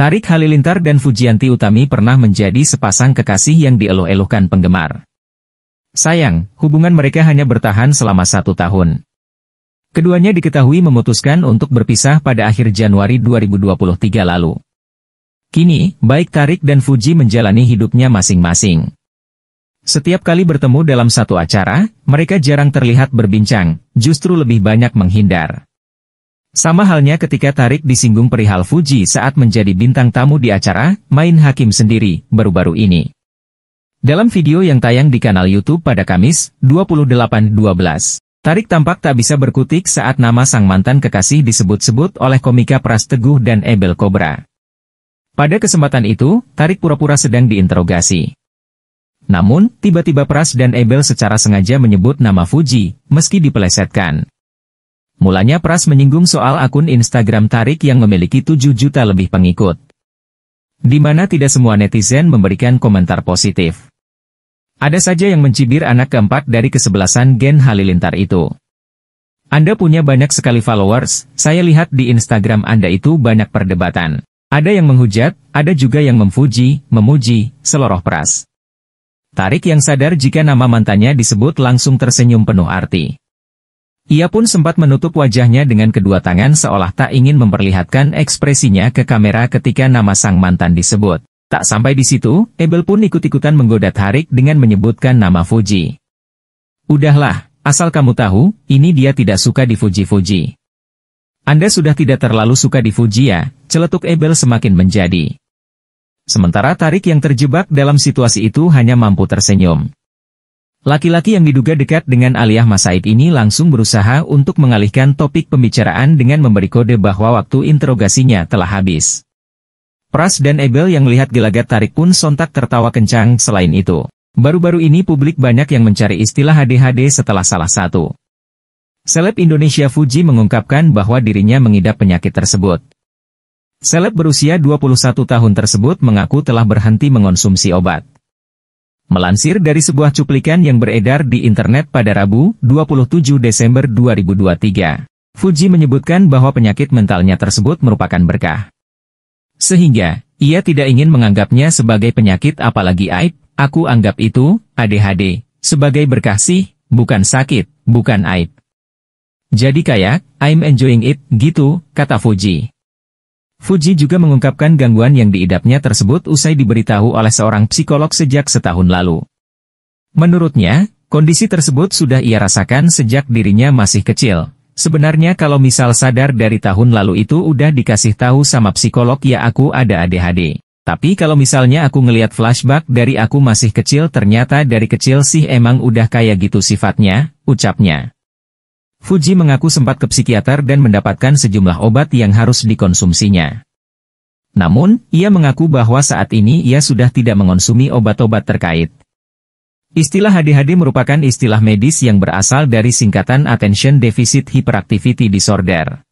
Tarik Halilintar dan Fujianti Utami pernah menjadi sepasang kekasih yang dieluh-eluhkan penggemar. Sayang, hubungan mereka hanya bertahan selama satu tahun. Keduanya diketahui memutuskan untuk berpisah pada akhir Januari 2023 lalu. Kini, baik Tarik dan Fuji menjalani hidupnya masing-masing. Setiap kali bertemu dalam satu acara, mereka jarang terlihat berbincang, justru lebih banyak menghindar. Sama halnya ketika Tarik disinggung perihal Fuji saat menjadi bintang tamu di acara Main Hakim Sendiri baru-baru ini. Dalam video yang tayang di kanal YouTube pada Kamis, 28.12, Tarik tampak tak bisa berkutik saat nama sang mantan kekasih disebut-sebut oleh komika Pras Teguh dan Ebel Cobra. Pada kesempatan itu, Tarik pura-pura sedang diinterogasi. Namun, tiba-tiba Pras dan Ebel secara sengaja menyebut nama Fuji, meski dipelesetkan. Mulanya Pras menyinggung soal akun Instagram Tarik yang memiliki 7 juta lebih pengikut. Di mana tidak semua netizen memberikan komentar positif. Ada saja yang mencibir anak keempat dari kesebelasan Gen Halilintar itu. Anda punya banyak sekali followers, saya lihat di Instagram Anda itu banyak perdebatan. Ada yang menghujat, ada juga yang memuji, memuji, seloroh Pras. Tarik yang sadar jika nama mantannya disebut langsung tersenyum penuh arti. Ia pun sempat menutup wajahnya dengan kedua tangan seolah tak ingin memperlihatkan ekspresinya ke kamera ketika nama sang mantan disebut. Tak sampai di situ, Abel pun ikut-ikutan menggoda Tarik dengan menyebutkan nama Fuji. Udahlah, asal kamu tahu, ini dia tidak suka di fuji Fuji. Anda sudah tidak terlalu suka di Fuji ya, celetuk Abel semakin menjadi. Sementara Tarik yang terjebak dalam situasi itu hanya mampu tersenyum. Laki-laki yang diduga dekat dengan Aliyah Masaid ini langsung berusaha untuk mengalihkan topik pembicaraan dengan memberi kode bahwa waktu interogasinya telah habis. Pras dan Ebel yang melihat gelagat tarik pun sontak tertawa kencang selain itu. Baru-baru ini publik banyak yang mencari istilah HDHD setelah salah satu. Seleb Indonesia Fuji mengungkapkan bahwa dirinya mengidap penyakit tersebut. Seleb berusia 21 tahun tersebut mengaku telah berhenti mengonsumsi obat. Melansir dari sebuah cuplikan yang beredar di internet pada Rabu, 27 Desember 2023, Fuji menyebutkan bahwa penyakit mentalnya tersebut merupakan berkah. Sehingga, ia tidak ingin menganggapnya sebagai penyakit apalagi aib, aku anggap itu, ADHD, sebagai berkah sih, bukan sakit, bukan aib. Jadi kayak, I'm enjoying it, gitu, kata Fuji. Fuji juga mengungkapkan gangguan yang diidapnya tersebut usai diberitahu oleh seorang psikolog sejak setahun lalu. Menurutnya, kondisi tersebut sudah ia rasakan sejak dirinya masih kecil. Sebenarnya kalau misal sadar dari tahun lalu itu udah dikasih tahu sama psikolog ya aku ada ADHD. Tapi kalau misalnya aku ngeliat flashback dari aku masih kecil ternyata dari kecil sih emang udah kayak gitu sifatnya, ucapnya. Fuji mengaku sempat ke psikiater dan mendapatkan sejumlah obat yang harus dikonsumsinya. Namun, ia mengaku bahwa saat ini ia sudah tidak mengonsumi obat-obat terkait. Istilah ADHD merupakan istilah medis yang berasal dari singkatan Attention Deficit Hyperactivity Disorder.